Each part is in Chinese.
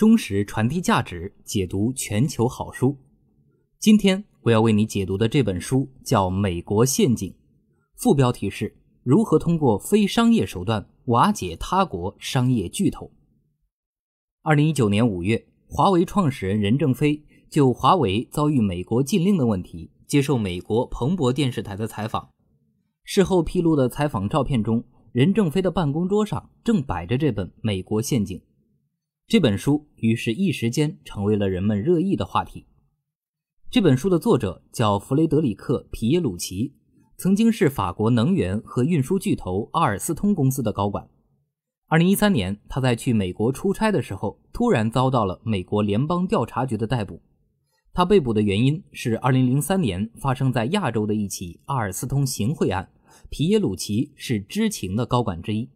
忠实传递价值，解读全球好书。今天我要为你解读的这本书叫《美国陷阱》，副标题是“如何通过非商业手段瓦解他国商业巨头”。二零一九年五月，华为创始人任正非就华为遭遇美国禁令的问题接受美国彭博电视台的采访。事后披露的采访照片中，任正非的办公桌上正摆着这本《美国陷阱》。这本书于是一时间成为了人们热议的话题。这本书的作者叫弗雷德里克·皮耶鲁奇，曾经是法国能源和运输巨头阿尔斯通公司的高管。2013年，他在去美国出差的时候，突然遭到了美国联邦调查局的逮捕。他被捕的原因是2003年发生在亚洲的一起阿尔斯通行贿案，皮耶鲁奇是知情的高管之一。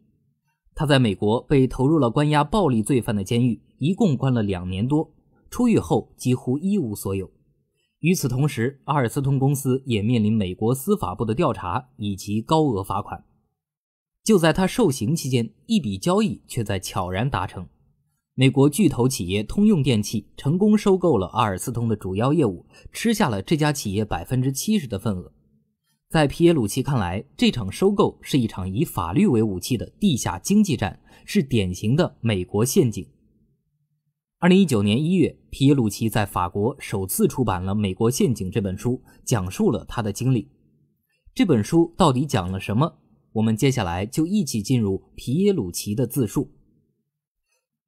他在美国被投入了关押暴力罪犯的监狱，一共关了两年多。出狱后几乎一无所有。与此同时，阿尔斯通公司也面临美国司法部的调查以及高额罚款。就在他受刑期间，一笔交易却在悄然达成：美国巨头企业通用电气成功收购了阿尔斯通的主要业务，吃下了这家企业百分之七十的份额。在皮耶鲁奇看来，这场收购是一场以法律为武器的地下经济战，是典型的美国陷阱。二零一九年一月，皮耶鲁奇在法国首次出版了《美国陷阱》这本书，讲述了他的经历。这本书到底讲了什么？我们接下来就一起进入皮耶鲁奇的自述。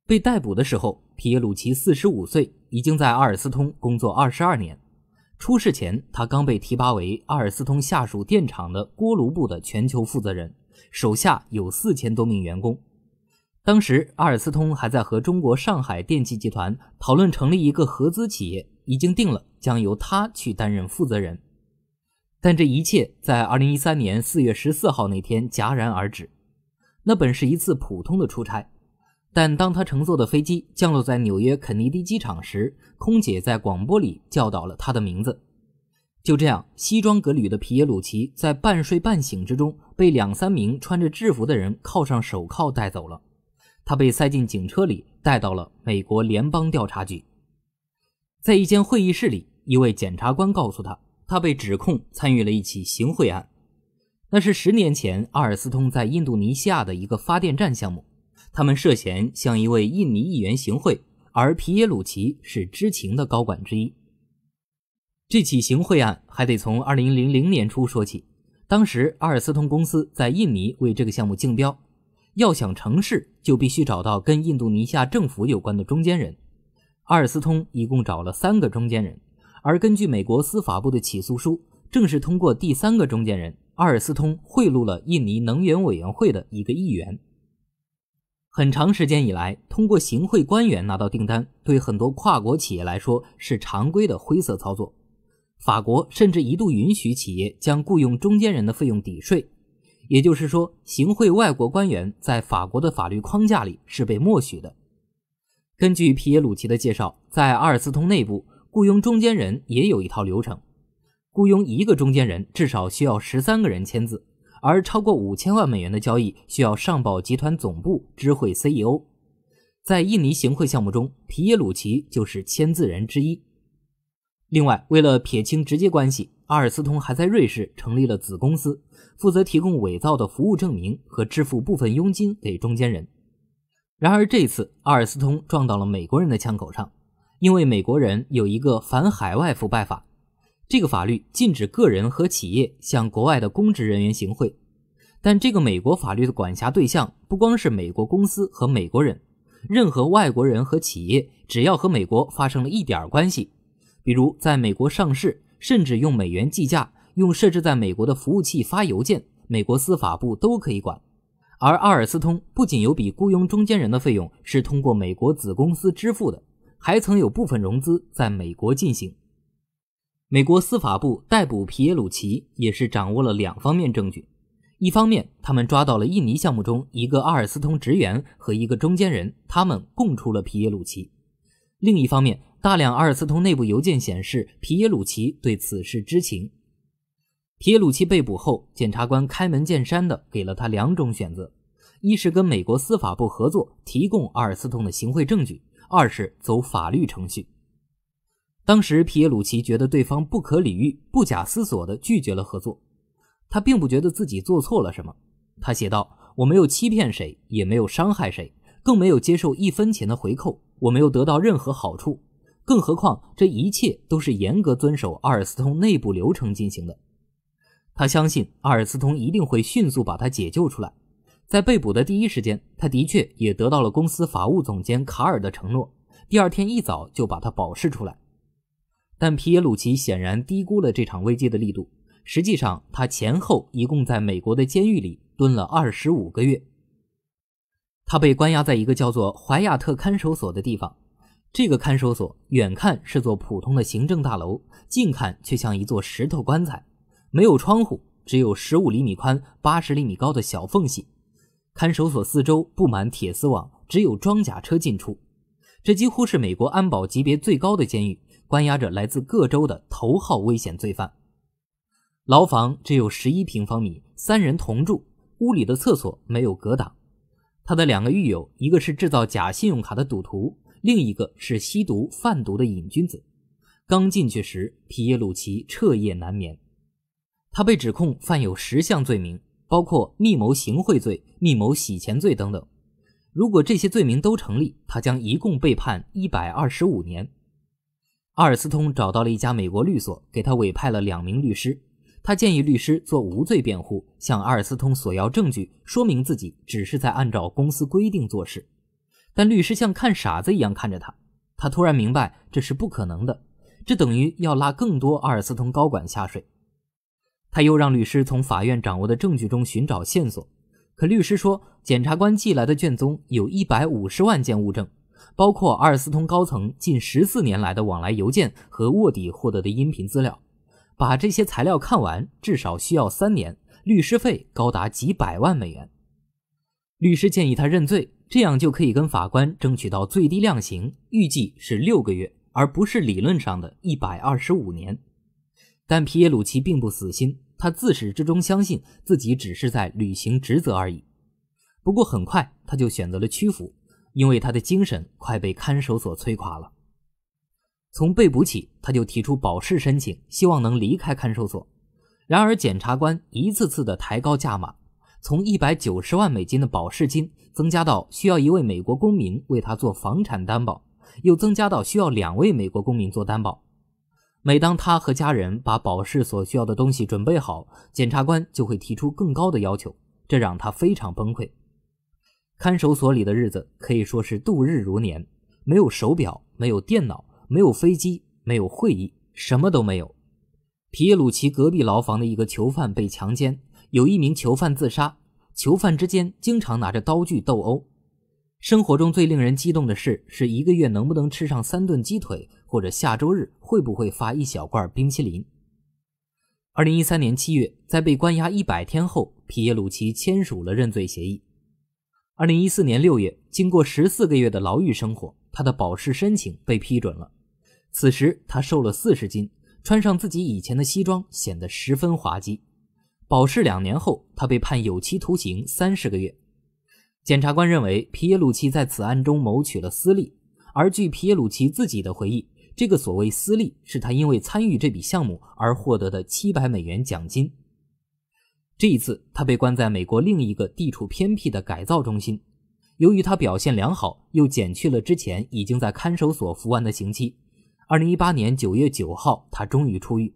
被逮捕的时候，皮耶鲁奇四十五岁，已经在阿尔斯通工作二十二年。出事前，他刚被提拔为阿尔斯通下属电厂的锅炉部的全球负责人，手下有四千多名员工。当时，阿尔斯通还在和中国上海电气集团讨论成立一个合资企业，已经定了，将由他去担任负责人。但这一切在二零一三年四月十四号那天戛然而止。那本是一次普通的出差。但当他乘坐的飞机降落在纽约肯尼迪机场时，空姐在广播里叫到了他的名字。就这样，西装革履的皮耶鲁奇在半睡半醒之中，被两三名穿着制服的人铐上手铐带走了。他被塞进警车里，带到了美国联邦调查局。在一间会议室里，一位检察官告诉他，他被指控参与了一起行贿案，那是十年前阿尔斯通在印度尼西亚的一个发电站项目。他们涉嫌向一位印尼议员行贿，而皮耶鲁奇是知情的高管之一。这起行贿案还得从二零零零年初说起。当时，阿尔斯通公司在印尼为这个项目竞标，要想成事，就必须找到跟印度尼西亚政府有关的中间人。阿尔斯通一共找了三个中间人，而根据美国司法部的起诉书，正是通过第三个中间人，阿尔斯通贿赂了印尼能源委员会的一个议员。很长时间以来，通过行贿官员拿到订单，对很多跨国企业来说是常规的灰色操作。法国甚至一度允许企业将雇佣中间人的费用抵税，也就是说，行贿外国官员在法国的法律框架里是被默许的。根据皮耶鲁奇的介绍，在阿尔斯通内部雇佣中间人也有一套流程，雇佣一个中间人至少需要十三个人签字。而超过五千万美元的交易需要上报集团总部知会 CEO。在印尼行贿项目中，皮耶鲁奇就是签字人之一。另外，为了撇清直接关系，阿尔斯通还在瑞士成立了子公司，负责提供伪造的服务证明和支付部分佣金给中间人。然而，这次阿尔斯通撞到了美国人的枪口上，因为美国人有一个反海外腐败法。这个法律禁止个人和企业向国外的公职人员行贿，但这个美国法律的管辖对象不光是美国公司和美国人，任何外国人和企业只要和美国发生了一点关系，比如在美国上市，甚至用美元计价、用设置在美国的服务器发邮件，美国司法部都可以管。而阿尔斯通不仅有笔雇佣中间人的费用是通过美国子公司支付的，还曾有部分融资在美国进行。美国司法部逮捕皮耶鲁奇，也是掌握了两方面证据。一方面，他们抓到了印尼项目中一个阿尔斯通职员和一个中间人，他们供出了皮耶鲁奇；另一方面，大量阿尔斯通内部邮件显示皮耶鲁奇对此事知情。皮耶鲁奇被捕后，检察官开门见山的给了他两种选择：一是跟美国司法部合作，提供阿尔斯通的行贿证据；二是走法律程序。当时皮耶鲁奇觉得对方不可理喻，不假思索地拒绝了合作。他并不觉得自己做错了什么。他写道：“我没有欺骗谁，也没有伤害谁，更没有接受一分钱的回扣。我没有得到任何好处，更何况这一切都是严格遵守阿尔斯通内部流程进行的。”他相信阿尔斯通一定会迅速把他解救出来。在被捕的第一时间，他的确也得到了公司法务总监卡尔的承诺，第二天一早就把他保释出来。但皮耶鲁奇显然低估了这场危机的力度。实际上，他前后一共在美国的监狱里蹲了二十五个月。他被关押在一个叫做怀亚特看守所的地方。这个看守所远看是座普通的行政大楼，近看却像一座石头棺材，没有窗户，只有十五厘米宽、八十厘米高的小缝隙。看守所四周布满铁丝网，只有装甲车进出。这几乎是美国安保级别最高的监狱。关押着来自各州的头号危险罪犯，牢房只有十一平方米，三人同住，屋里的厕所没有隔挡。他的两个狱友，一个是制造假信用卡的赌徒，另一个是吸毒贩毒的瘾君子。刚进去时，皮耶鲁奇彻夜难眠。他被指控犯有十项罪名，包括密谋行贿罪、密谋洗钱罪等等。如果这些罪名都成立，他将一共被判一百二十五年。阿尔斯通找到了一家美国律所，给他委派了两名律师。他建议律师做无罪辩护，向阿尔斯通索要证据，说明自己只是在按照公司规定做事。但律师像看傻子一样看着他，他突然明白这是不可能的，这等于要拉更多阿尔斯通高管下水。他又让律师从法院掌握的证据中寻找线索，可律师说，检察官寄来的卷宗有一百五十万件物证。包括阿尔斯通高层近十四年来的往来邮件和卧底获得的音频资料，把这些材料看完至少需要三年，律师费高达几百万美元。律师建议他认罪，这样就可以跟法官争取到最低量刑，预计是六个月，而不是理论上的一百二十五年。但皮耶鲁齐并不死心，他自始至终相信自己只是在履行职责而已。不过很快他就选择了屈服。因为他的精神快被看守所摧垮了。从被捕起，他就提出保释申请，希望能离开看守所。然而，检察官一次次的抬高价码，从一百九十万美金的保释金增加到需要一位美国公民为他做房产担保，又增加到需要两位美国公民做担保。每当他和家人把保释所需要的东西准备好，检察官就会提出更高的要求，这让他非常崩溃。看守所里的日子可以说是度日如年，没有手表，没有电脑，没有飞机，没有会议，什么都没有。皮耶鲁奇隔壁牢房的一个囚犯被强奸，有一名囚犯自杀，囚犯之间经常拿着刀具斗殴。生活中最令人激动的事是一个月能不能吃上三顿鸡腿，或者下周日会不会发一小罐冰淇淋。二零一三年七月，在被关押一百天后，皮耶鲁奇签署了认罪协议。二零一四年六月，经过十四个月的牢狱生活，他的保释申请被批准了。此时，他瘦了四十斤，穿上自己以前的西装，显得十分滑稽。保释两年后，他被判有期徒刑三十个月。检察官认为皮耶鲁奇在此案中谋取了私利，而据皮耶鲁奇自己的回忆，这个所谓私利是他因为参与这笔项目而获得的七百美元奖金。这一次，他被关在美国另一个地处偏僻的改造中心。由于他表现良好，又减去了之前已经在看守所服完的刑期。二零一八年九月九号，他终于出狱。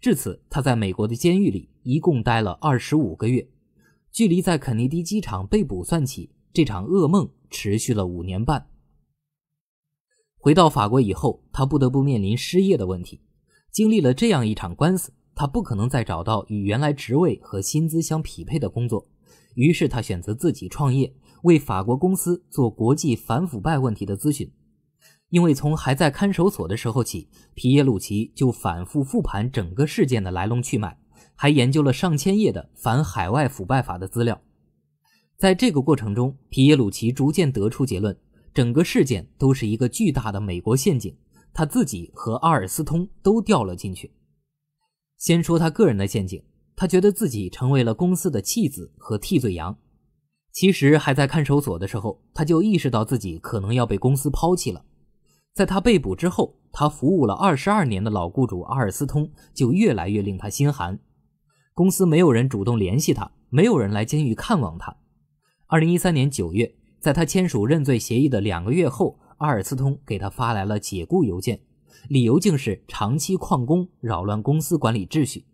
至此，他在美国的监狱里一共待了二十五个月，距离在肯尼迪机场被捕算起，这场噩梦持续了五年半。回到法国以后，他不得不面临失业的问题，经历了这样一场官司。他不可能再找到与原来职位和薪资相匹配的工作，于是他选择自己创业，为法国公司做国际反腐败问题的咨询。因为从还在看守所的时候起，皮耶鲁奇就反复复盘整个事件的来龙去脉，还研究了上千页的反海外腐败法的资料。在这个过程中，皮耶鲁奇逐渐得出结论：整个事件都是一个巨大的美国陷阱，他自己和阿尔斯通都掉了进去。先说他个人的陷阱，他觉得自己成为了公司的弃子和替罪羊。其实还在看守所的时候，他就意识到自己可能要被公司抛弃了。在他被捕之后，他服务了二十二年的老雇主阿尔斯通就越来越令他心寒。公司没有人主动联系他，没有人来监狱看望他。二零一三年九月，在他签署认罪协议的两个月后，阿尔斯通给他发来了解雇邮件。理由竟是长期旷工扰乱公司管理秩序，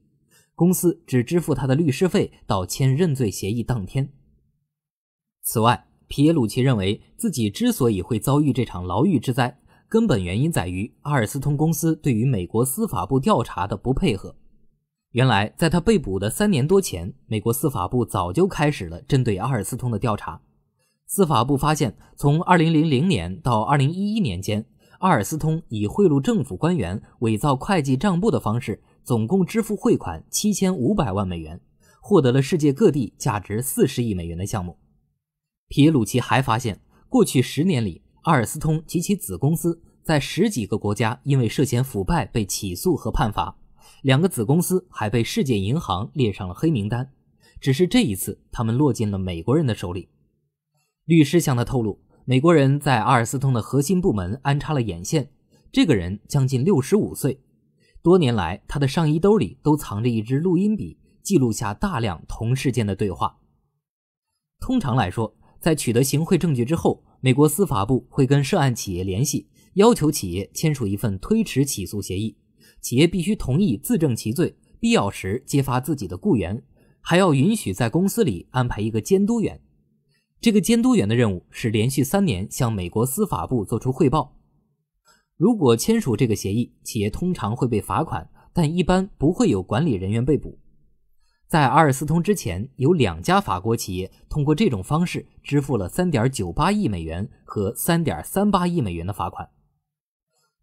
公司只支付他的律师费到签认罪协议当天。此外，皮耶鲁奇认为自己之所以会遭遇这场牢狱之灾，根本原因在于阿尔斯通公司对于美国司法部调查的不配合。原来，在他被捕的三年多前，美国司法部早就开始了针对阿尔斯通的调查。司法部发现，从2000年到2011年间。阿尔斯通以贿赂政府官员、伪造会计账簿的方式，总共支付汇款七千五百万美元，获得了世界各地价值四十亿美元的项目。皮鲁奇还发现，过去十年里，阿尔斯通及其子公司在十几个国家因为涉嫌腐败被起诉和判罚，两个子公司还被世界银行列上了黑名单。只是这一次，他们落进了美国人的手里。律师向他透露。美国人在阿尔斯通的核心部门安插了眼线，这个人将近六十五岁，多年来他的上衣兜里都藏着一支录音笔，记录下大量同事间的对话。通常来说，在取得行贿证据之后，美国司法部会跟涉案企业联系，要求企业签署一份推迟起诉协议，企业必须同意自证其罪，必要时揭发自己的雇员，还要允许在公司里安排一个监督员。这个监督员的任务是连续三年向美国司法部作出汇报。如果签署这个协议，企业通常会被罚款，但一般不会有管理人员被捕。在阿尔斯通之前，有两家法国企业通过这种方式支付了3.98亿美元和3.38亿美元的罚款。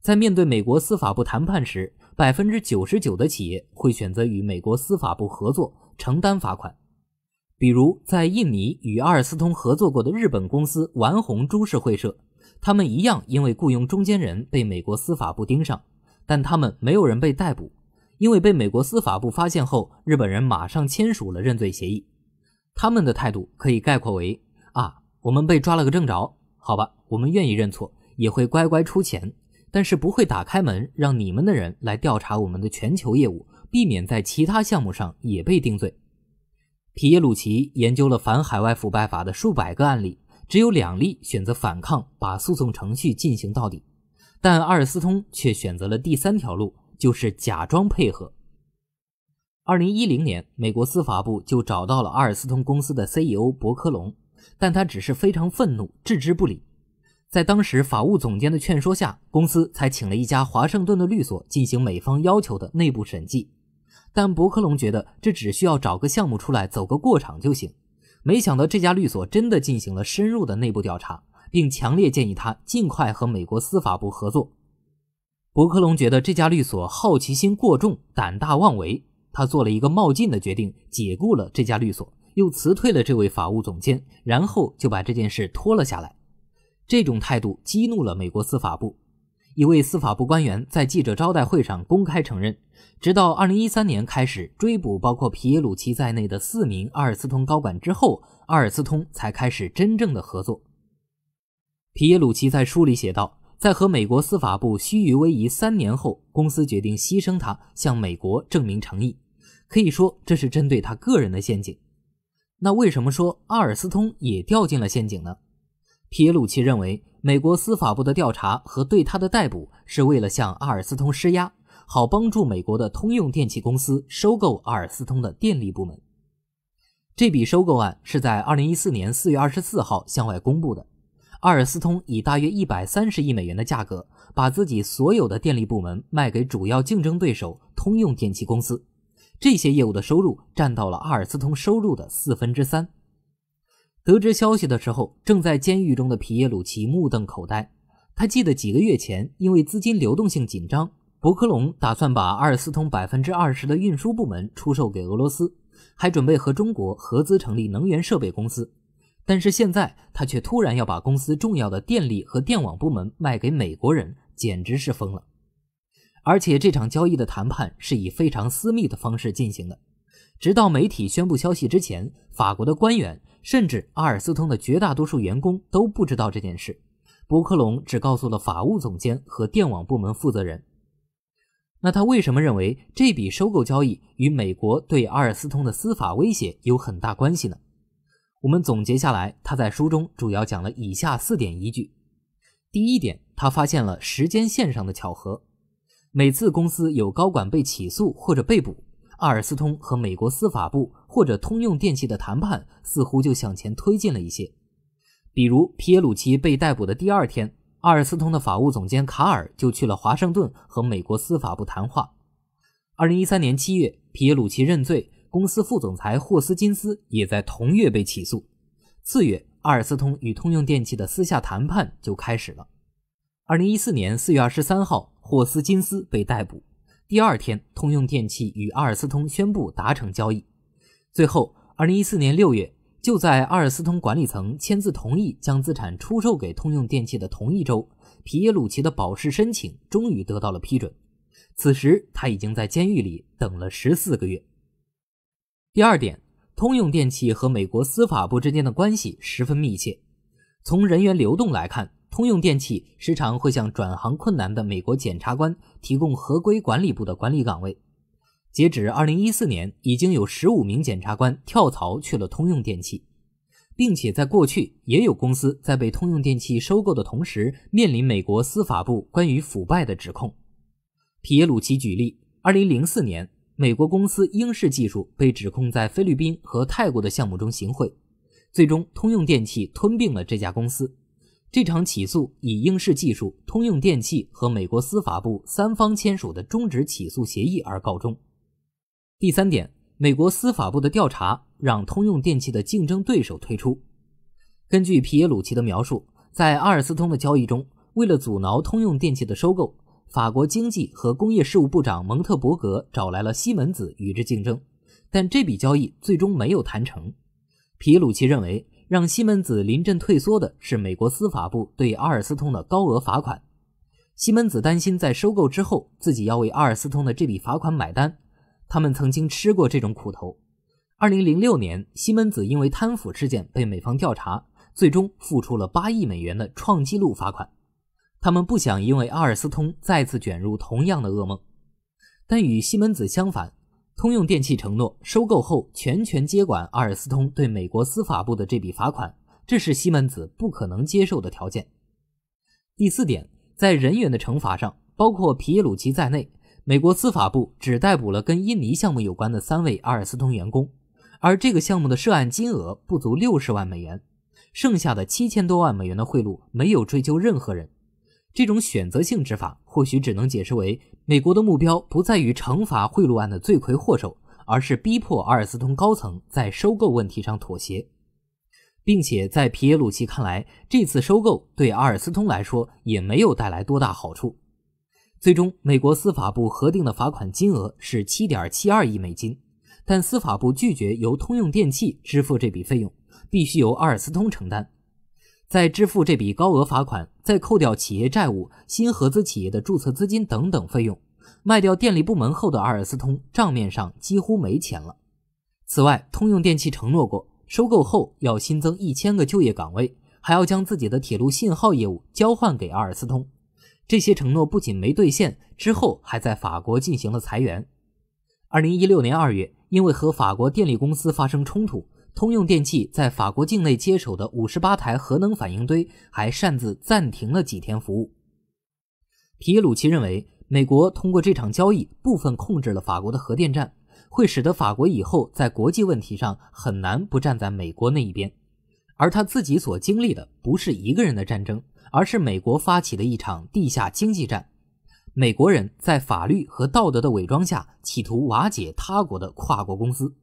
在面对美国司法部谈判时，99%的企业会选择与美国司法部合作，承担罚款。比如，在印尼与阿尔斯通合作过的日本公司丸红株式会社，他们一样因为雇佣中间人被美国司法部盯上，但他们没有人被逮捕，因为被美国司法部发现后，日本人马上签署了认罪协议。他们的态度可以概括为：啊，我们被抓了个正着，好吧，我们愿意认错，也会乖乖出钱，但是不会打开门让你们的人来调查我们的全球业务，避免在其他项目上也被定罪。皮耶鲁奇研究了反海外腐败法的数百个案例，只有两例选择反抗，把诉讼程序进行到底。但阿尔斯通却选择了第三条路，就是假装配合。二零一零年，美国司法部就找到了阿尔斯通公司的 CEO 伯克隆，但他只是非常愤怒，置之不理。在当时法务总监的劝说下，公司才请了一家华盛顿的律所进行美方要求的内部审计。但伯克隆觉得这只需要找个项目出来走个过场就行，没想到这家律所真的进行了深入的内部调查，并强烈建议他尽快和美国司法部合作。伯克隆觉得这家律所好奇心过重、胆大妄为，他做了一个冒进的决定，解雇了这家律所，又辞退了这位法务总监，然后就把这件事拖了下来。这种态度激怒了美国司法部。一位司法部官员在记者招待会上公开承认，直到2013年开始追捕包括皮耶鲁奇在内的四名阿尔斯通高管之后，阿尔斯通才开始真正的合作。皮耶鲁奇在书里写道，在和美国司法部虚与委蛇三年后，公司决定牺牲他，向美国证明诚意。可以说，这是针对他个人的陷阱。那为什么说阿尔斯通也掉进了陷阱呢？皮耶鲁齐认为，美国司法部的调查和对他的逮捕是为了向阿尔斯通施压，好帮助美国的通用电气公司收购阿尔斯通的电力部门。这笔收购案是在二零一四年四月二十四号向外公布的。阿尔斯通以大约一百三十亿美元的价格，把自己所有的电力部门卖给主要竞争对手通用电气公司。这些业务的收入占到了阿尔斯通收入的四分之三。得知消息的时候，正在监狱中的皮耶鲁奇目瞪口呆。他记得几个月前，因为资金流动性紧张，伯克隆打算把阿尔斯通百分之二十的运输部门出售给俄罗斯，还准备和中国合资成立能源设备公司。但是现在，他却突然要把公司重要的电力和电网部门卖给美国人，简直是疯了！而且这场交易的谈判是以非常私密的方式进行的，直到媒体宣布消息之前，法国的官员。甚至阿尔斯通的绝大多数员工都不知道这件事，伯克隆只告诉了法务总监和电网部门负责人。那他为什么认为这笔收购交易与美国对阿尔斯通的司法威胁有很大关系呢？我们总结下来，他在书中主要讲了以下四点依据。第一点，他发现了时间线上的巧合，每次公司有高管被起诉或者被捕，阿尔斯通和美国司法部。或者通用电气的谈判似乎就向前推进了一些，比如皮耶鲁齐被逮捕的第二天，阿尔斯通的法务总监卡尔就去了华盛顿和美国司法部谈话。二零一三年七月，皮耶鲁齐认罪，公司副总裁霍斯金斯也在同月被起诉。次月，阿尔斯通与通用电气的私下谈判就开始了。二零一四年四月二十三号，霍斯金斯被逮捕，第二天，通用电气与阿尔斯通宣布达成交易。最后，二零一四年六月，就在阿尔斯通管理层签字同意将资产出售给通用电气的同一周，皮耶鲁奇的保释申请终于得到了批准。此时，他已经在监狱里等了十四个月。第二点，通用电气和美国司法部之间的关系十分密切。从人员流动来看，通用电气时常会向转行困难的美国检察官提供合规管理部的管理岗位。截止二零一四年，已经有十五名检察官跳槽去了通用电气，并且在过去也有公司在被通用电气收购的同时面临美国司法部关于腐败的指控。皮耶鲁奇举例，二零零四年，美国公司英氏技术被指控在菲律宾和泰国的项目中行贿，最终通用电气吞并了这家公司。这场起诉以英氏技术、通用电气和美国司法部三方签署的终止起诉协议而告终。第三点，美国司法部的调查让通用电气的竞争对手退出。根据皮耶鲁奇的描述，在阿尔斯通的交易中，为了阻挠通用电气的收购，法国经济和工业事务部长蒙特伯格找来了西门子与之竞争，但这笔交易最终没有谈成。皮耶鲁奇认为，让西门子临阵退缩的是美国司法部对阿尔斯通的高额罚款。西门子担心，在收购之后，自己要为阿尔斯通的这笔罚款买单。他们曾经吃过这种苦头。二零零六年，西门子因为贪腐事件被美方调查，最终付出了八亿美元的创纪录罚款。他们不想因为阿尔斯通再次卷入同样的噩梦。但与西门子相反，通用电气承诺收购后全权接管阿尔斯通对美国司法部的这笔罚款，这是西门子不可能接受的条件。第四点，在人员的惩罚上，包括皮耶鲁齐在内。美国司法部只逮捕了跟印尼项目有关的三位阿尔斯通员工，而这个项目的涉案金额不足六十万美元，剩下的七千多万美元的贿赂没有追究任何人。这种选择性执法或许只能解释为，美国的目标不在于惩罚贿赂案的罪魁祸首，而是逼迫阿尔斯通高层在收购问题上妥协。并且在皮耶鲁齐看来，这次收购对阿尔斯通来说也没有带来多大好处。最终，美国司法部核定的罚款金额是七点七二亿美金，但司法部拒绝由通用电气支付这笔费用，必须由阿尔斯通承担。在支付这笔高额罚款，再扣掉企业债务、新合资企业的注册资金等等费用，卖掉电力部门后的阿尔斯通账面上几乎没钱了。此外，通用电气承诺过，收购后要新增一千个就业岗位，还要将自己的铁路信号业务交换给阿尔斯通。这些承诺不仅没兑现，之后还在法国进行了裁员。二零一六年二月，因为和法国电力公司发生冲突，通用电气在法国境内接手的五十八台核能反应堆还擅自暂停了几天服务。皮耶鲁奇认为，美国通过这场交易部分控制了法国的核电站，会使得法国以后在国际问题上很难不站在美国那一边。而他自己所经历的，不是一个人的战争。而是美国发起的一场地下经济战，美国人在法律和道德的伪装下，企图瓦解他国的跨国公司。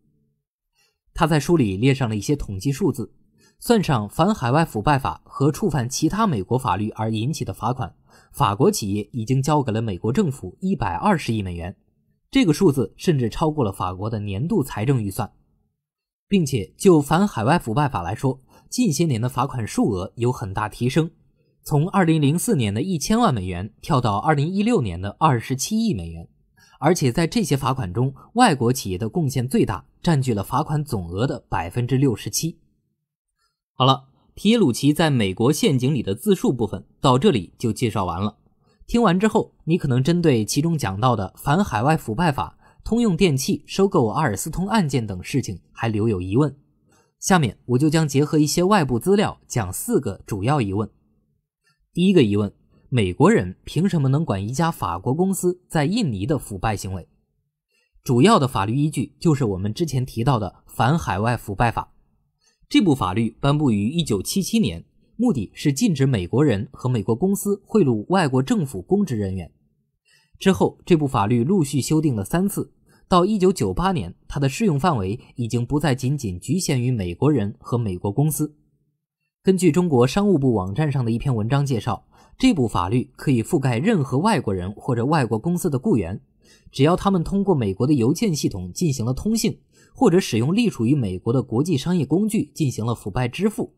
他在书里列上了一些统计数字，算上反海外腐败法和触犯其他美国法律而引起的罚款，法国企业已经交给了美国政府一百二十亿美元。这个数字甚至超过了法国的年度财政预算，并且就反海外腐败法来说，近些年的罚款数额有很大提升。从二零零四年的一千万美元跳到二零一六年的二十七亿美元，而且在这些罚款中，外国企业的贡献最大，占据了罚款总额的百分之六十七。好了，皮耶鲁齐在美国陷阱里的自述部分到这里就介绍完了。听完之后，你可能针对其中讲到的反海外腐败法、通用电器收购阿尔斯通案件等事情还留有疑问。下面我就将结合一些外部资料讲四个主要疑问。第一个疑问：美国人凭什么能管一家法国公司在印尼的腐败行为？主要的法律依据就是我们之前提到的《反海外腐败法》。这部法律颁布于1977年，目的是禁止美国人和美国公司贿赂外国政府公职人员。之后，这部法律陆续修订了三次，到1998年，它的适用范围已经不再仅仅局限于美国人和美国公司。根据中国商务部网站上的一篇文章介绍，这部法律可以覆盖任何外国人或者外国公司的雇员，只要他们通过美国的邮件系统进行了通信，或者使用隶属于美国的国际商业工具进行了腐败支付，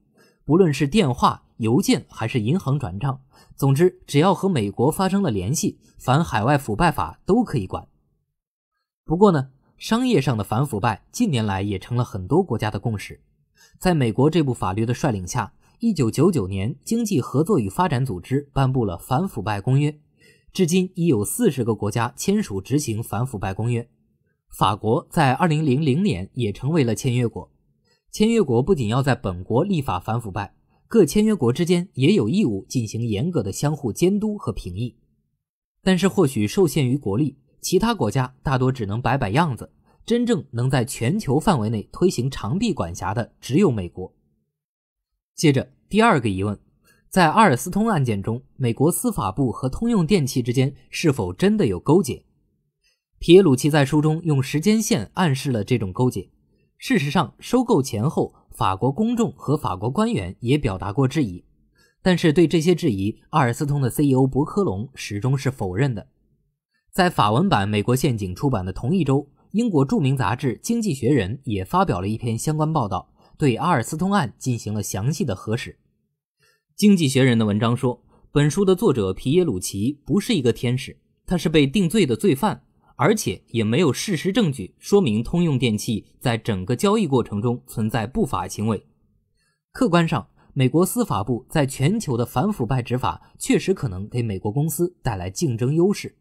不论是电话、邮件还是银行转账，总之只要和美国发生了联系，反海外腐败法都可以管。不过呢，商业上的反腐败近年来也成了很多国家的共识，在美国这部法律的率领下。一九九九年，经济合作与发展组织颁布了反腐败公约，至今已有四十个国家签署执行反腐败公约。法国在二零零零年也成为了签约国。签约国不仅要在本国立法反腐败，各签约国之间也有义务进行严格的相互监督和评议。但是，或许受限于国力，其他国家大多只能摆摆样子。真正能在全球范围内推行长臂管辖的，只有美国。接着第二个疑问，在阿尔斯通案件中，美国司法部和通用电气之间是否真的有勾结？皮耶鲁奇在书中用时间线暗示了这种勾结。事实上，收购前后，法国公众和法国官员也表达过质疑。但是，对这些质疑，阿尔斯通的 CEO 伯克隆始终是否认的。在法文版《美国陷阱》出版的同一周，英国著名杂志《经济学人》也发表了一篇相关报道。对阿尔斯通案进行了详细的核实，《经济学人》的文章说，本书的作者皮耶鲁奇不是一个天使，他是被定罪的罪犯，而且也没有事实证据说明通用电器在整个交易过程中存在不法行为。客观上，美国司法部在全球的反腐败执法确实可能给美国公司带来竞争优势。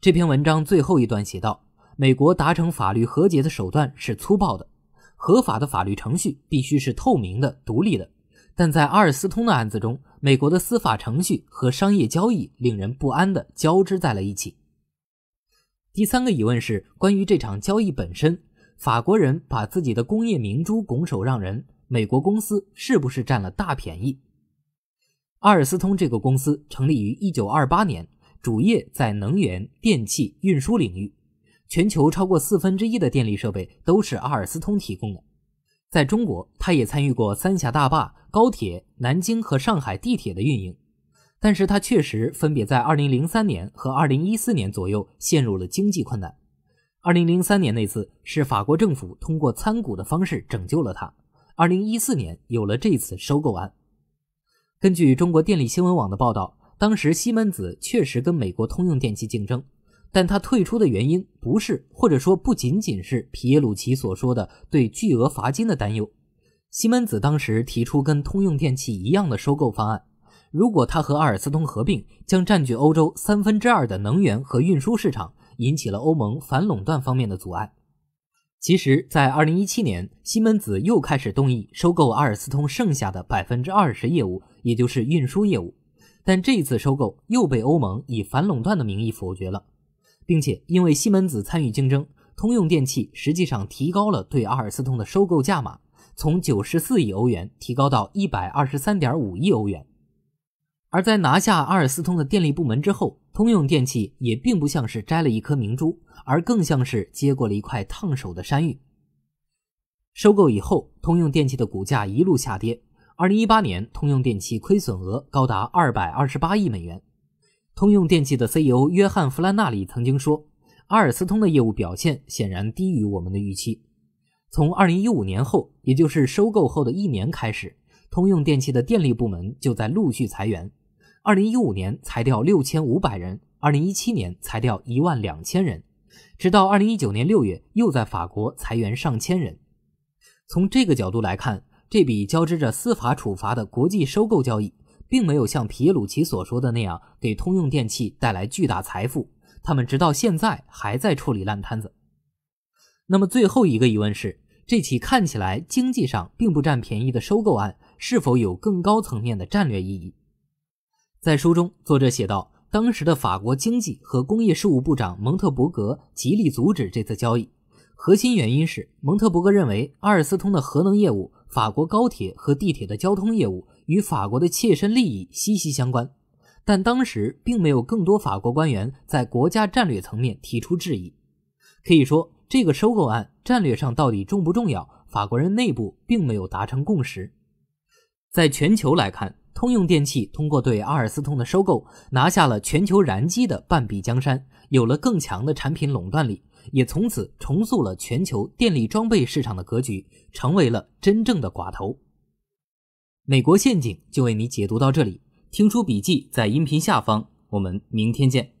这篇文章最后一段写道：“美国达成法律和解的手段是粗暴的。”合法的法律程序必须是透明的、独立的，但在阿尔斯通的案子中，美国的司法程序和商业交易令人不安的交织在了一起。第三个疑问是关于这场交易本身：法国人把自己的工业明珠拱手让人，美国公司是不是占了大便宜？阿尔斯通这个公司成立于一九二八年，主业在能源、电气、运输领域。全球超过四分之一的电力设备都是阿尔斯通提供的。在中国，他也参与过三峡大坝、高铁、南京和上海地铁的运营。但是，他确实分别在2003年和2014年左右陷入了经济困难。2003年那次是法国政府通过参股的方式拯救了他。2014年有了这次收购案。根据中国电力新闻网的报道，当时西门子确实跟美国通用电气竞争。但他退出的原因不是，或者说不仅仅是皮耶鲁齐所说的对巨额罚金的担忧。西门子当时提出跟通用电气一样的收购方案，如果他和阿尔斯通合并，将占据欧洲三分之二的能源和运输市场，引起了欧盟反垄断方面的阻碍。其实，在二零一七年，西门子又开始动议收购阿尔斯通剩下的百分之二十业务，也就是运输业务，但这一次收购又被欧盟以反垄断的名义否决了。并且因为西门子参与竞争，通用电气实际上提高了对阿尔斯通的收购价码，从九十四亿欧元提高到一百二十三点五亿欧元。而在拿下阿尔斯通的电力部门之后，通用电气也并不像是摘了一颗明珠，而更像是接过了一块烫手的山芋。收购以后，通用电气的股价一路下跌。二零一八年，通用电气亏损额高达二百二十八亿美元。通用电气的 CEO 约翰·弗兰纳里曾经说：“阿尔斯通的业务表现显然低于我们的预期。”从2015年后，也就是收购后的一年开始，通用电气的电力部门就在陆续裁员。2015年裁掉6500人，2017年裁掉12000人，直到2019年6月又在法国裁员上千人。从这个角度来看，这笔交织着司法处罚的国际收购交易。并没有像皮鲁奇所说的那样给通用电气带来巨大财富，他们直到现在还在处理烂摊子。那么最后一个疑问是：这起看起来经济上并不占便宜的收购案，是否有更高层面的战略意义？在书中，作者写道，当时的法国经济和工业事务部长蒙特伯格极力阻止这次交易，核心原因是蒙特伯格认为阿尔斯通的核能业务、法国高铁和地铁的交通业务。与法国的切身利益息息相关，但当时并没有更多法国官员在国家战略层面提出质疑。可以说，这个收购案战略上到底重不重要，法国人内部并没有达成共识。在全球来看，通用电气通过对阿尔斯通的收购，拿下了全球燃机的半壁江山，有了更强的产品垄断力，也从此重塑了全球电力装备市场的格局，成为了真正的寡头。美国陷阱就为你解读到这里，听书笔记在音频下方，我们明天见。